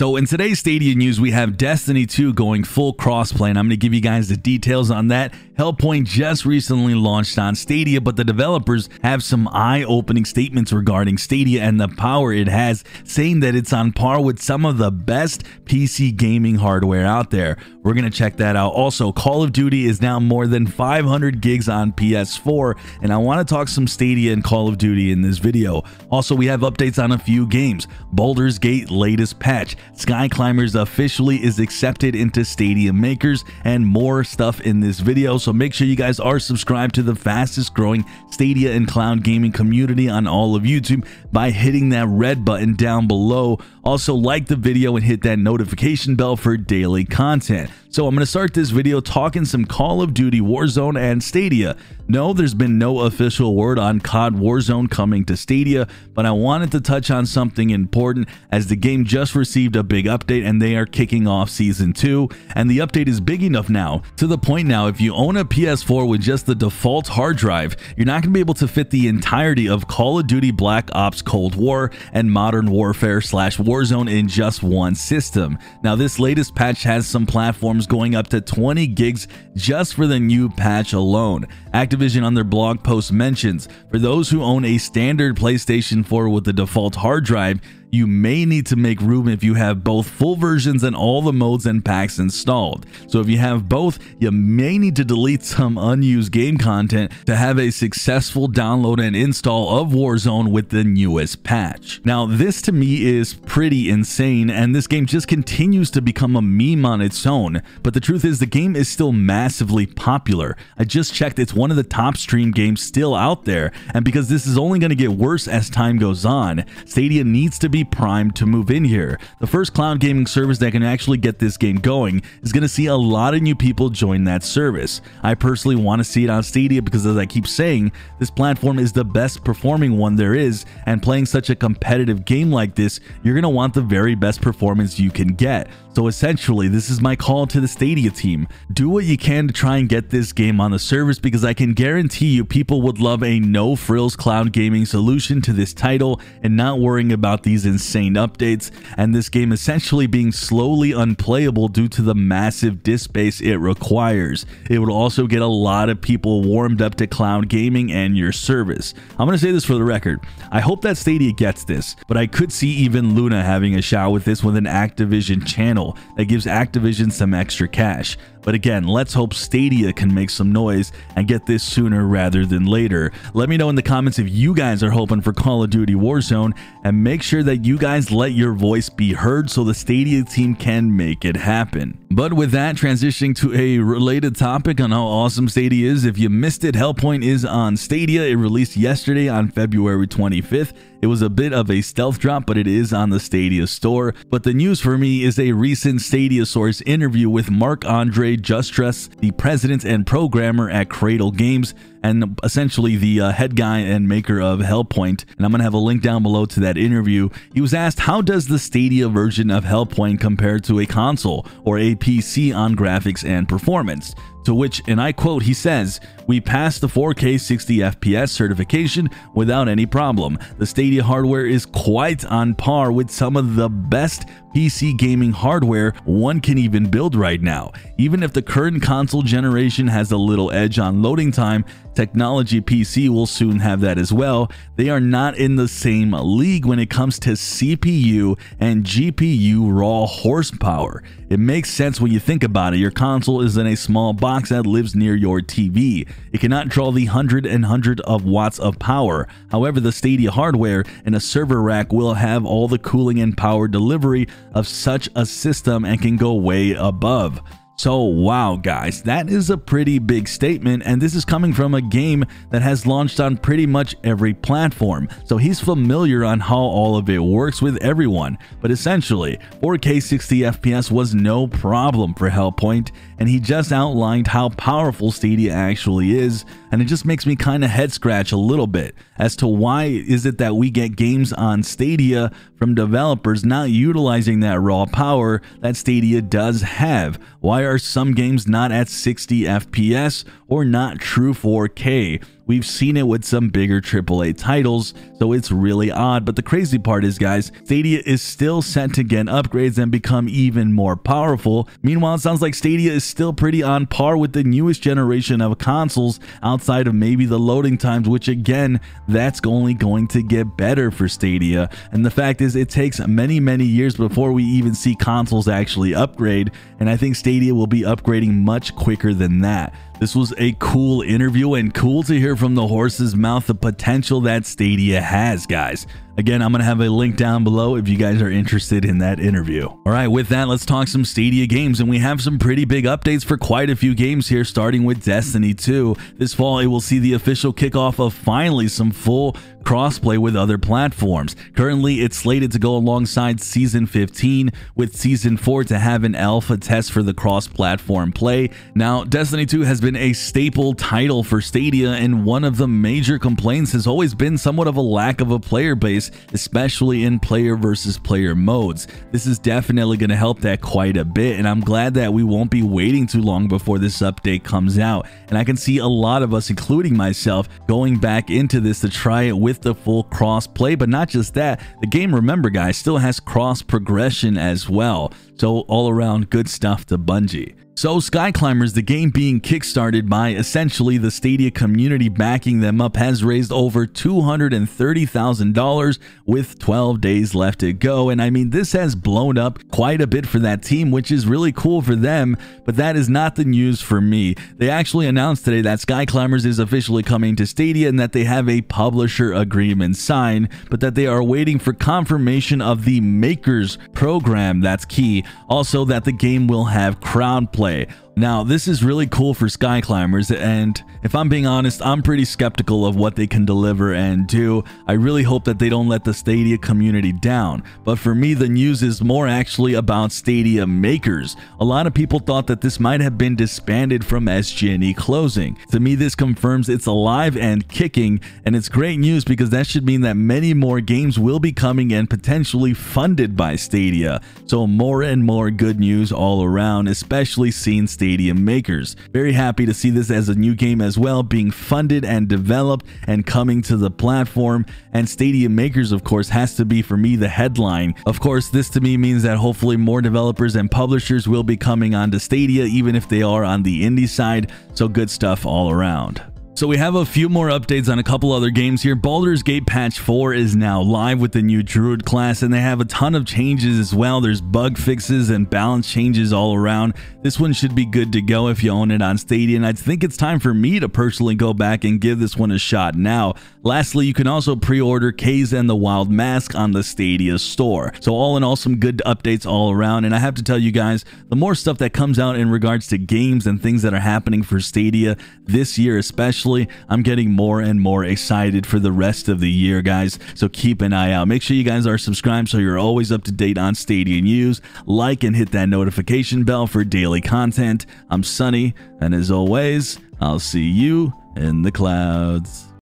So in today's Stadia news, we have Destiny 2 going full crossplay, and I'm going to give you guys the details on that. Hellpoint just recently launched on Stadia, but the developers have some eye-opening statements regarding Stadia and the power it has, saying that it's on par with some of the best PC gaming hardware out there. We're going to check that out. Also, Call of Duty is now more than 500 gigs on PS4, and I want to talk some Stadia and Call of Duty in this video. Also, we have updates on a few games. Baldur's Gate latest patch, Sky Climbers officially is accepted into Stadium Makers and more stuff in this video. So make sure you guys are subscribed to the fastest growing Stadia and cloud gaming community on all of YouTube by hitting that red button down below. Also, like the video and hit that notification bell for daily content. So I'm going to start this video talking some Call of Duty Warzone and Stadia. No, there's been no official word on COD Warzone coming to Stadia, but I wanted to touch on something important as the game just received a big update and they are kicking off Season 2, and the update is big enough now, to the point now if you own a PS4 with just the default hard drive, you're not going to be able to fit the entirety of Call of Duty Black Ops Cold War and Modern Warfare slash Warzone in just one system. Now this latest patch has some platforms going up to 20 gigs just for the new patch alone. Activision on their blog post mentions, for those who own a standard PlayStation 4 with the default hard drive, you may need to make room if you have both full versions and all the modes and packs installed. So if you have both, you may need to delete some unused game content to have a successful download and install of Warzone with the newest patch. Now this to me is pretty insane and this game just continues to become a meme on its own, but the truth is the game is still massively popular. I just checked it's one of the top stream games still out there and because this is only going to get worse as time goes on, Stadia needs to be primed to move in here. The first cloud gaming service that can actually get this game going is going to see a lot of new people join that service. I personally want to see it on Stadia because as I keep saying, this platform is the best performing one there is and playing such a competitive game like this, you're going to want the very best performance you can get. So essentially, this is my call to the Stadia team. Do what you can to try and get this game on the service because I can guarantee you people would love a no-frills cloud gaming solution to this title and not worrying about these insane updates, and this game essentially being slowly unplayable due to the massive disk space it requires. It would also get a lot of people warmed up to cloud gaming and your service. I'm going to say this for the record. I hope that Stadia gets this, but I could see even Luna having a shot with this with an Activision channel that gives Activision some extra cash. But again, let's hope Stadia can make some noise and get this sooner rather than later. Let me know in the comments if you guys are hoping for Call of Duty Warzone and make sure that you guys let your voice be heard so the Stadia team can make it happen. But with that, transitioning to a related topic on how awesome Stadia is, if you missed it, Hellpoint is on Stadia. It released yesterday on February 25th. It was a bit of a stealth drop, but it is on the Stadia store. But the news for me is a recent Stadia source interview with Marc-Andre Justress, the president and programmer at Cradle Games, and essentially the uh, head guy and maker of Hellpoint. And I'm going to have a link down below to that interview. He was asked, how does the Stadia version of Hellpoint compare to a console or a PC on graphics and performance? To which, and I quote, he says, We passed the 4K 60 FPS certification without any problem. The Stadia hardware is quite on par with some of the best PC gaming hardware one can even build right now. Even if the current console generation has a little edge on loading time, technology PC will soon have that as well. They are not in the same league when it comes to CPU and GPU raw horsepower. It makes sense when you think about it. Your console is in a small box box that lives near your TV. It cannot draw the hundred and hundred of watts of power. However, the Stadia hardware and a server rack will have all the cooling and power delivery of such a system and can go way above. So wow guys, that is a pretty big statement and this is coming from a game that has launched on pretty much every platform, so he's familiar on how all of it works with everyone, but essentially 4K 60 FPS was no problem for Hellpoint and he just outlined how powerful Stadia actually is and it just makes me kinda head scratch a little bit as to why is it that we get games on Stadia from developers not utilizing that raw power that Stadia does have. Why are are some games not at 60 FPS or not true 4K. We've seen it with some bigger AAA titles, so it's really odd. But the crazy part is, guys, Stadia is still sent to get upgrades and become even more powerful. Meanwhile, it sounds like Stadia is still pretty on par with the newest generation of consoles outside of maybe the loading times, which again, that's only going to get better for Stadia. And the fact is, it takes many, many years before we even see consoles actually upgrade, and I think Stadia will be upgrading much quicker than that. This was a cool interview and cool to hear from the horse's mouth the potential that Stadia has, guys. Again, I'm going to have a link down below if you guys are interested in that interview. All right, with that, let's talk some Stadia games. And we have some pretty big updates for quite a few games here, starting with Destiny 2. This fall, it will see the official kickoff of finally some full crossplay with other platforms. Currently, it's slated to go alongside Season 15, with Season 4 to have an alpha test for the cross platform play. Now, Destiny 2 has been a staple title for Stadia, and one of the major complaints has always been somewhat of a lack of a player base especially in player versus player modes. This is definitely going to help that quite a bit, and I'm glad that we won't be waiting too long before this update comes out. And I can see a lot of us, including myself, going back into this to try it with the full cross play, but not just that, the game, remember guys, still has cross progression as well. So all around good stuff to Bungie. So Sky Climbers, the game being kickstarted by essentially the Stadia community backing them up, has raised over $230,000 with 12 days left to go. And I mean, this has blown up quite a bit for that team, which is really cool for them, but that is not the news for me. They actually announced today that Sky Climbers is officially coming to Stadia and that they have a publisher agreement signed, but that they are waiting for confirmation of the Makers program. That's key. Also, that the game will have crown play family now, this is really cool for sky climbers, and if I'm being honest, I'm pretty skeptical of what they can deliver and do. I really hope that they don't let the Stadia community down, but for me, the news is more actually about Stadia makers. A lot of people thought that this might have been disbanded from SGE closing. To me, this confirms it's alive and kicking, and it's great news because that should mean that many more games will be coming and potentially funded by Stadia. So more and more good news all around, especially seeing Stadia Stadium makers. Very happy to see this as a new game as well, being funded and developed and coming to the platform. And Stadium makers, of course, has to be for me the headline. Of course, this to me means that hopefully more developers and publishers will be coming onto Stadia, even if they are on the indie side. So good stuff all around. So we have a few more updates on a couple other games here. Baldur's Gate Patch 4 is now live with the new Druid class, and they have a ton of changes as well. There's bug fixes and balance changes all around. This one should be good to go if you own it on Stadia, and I think it's time for me to personally go back and give this one a shot now. Lastly, you can also pre-order K's and the Wild Mask on the Stadia store. So all in all, some good updates all around, and I have to tell you guys, the more stuff that comes out in regards to games and things that are happening for Stadia this year especially, I'm getting more and more excited for the rest of the year, guys. So keep an eye out. Make sure you guys are subscribed so you're always up to date on Stadia news. Like and hit that notification bell for daily content. I'm Sunny, and as always, I'll see you in the clouds.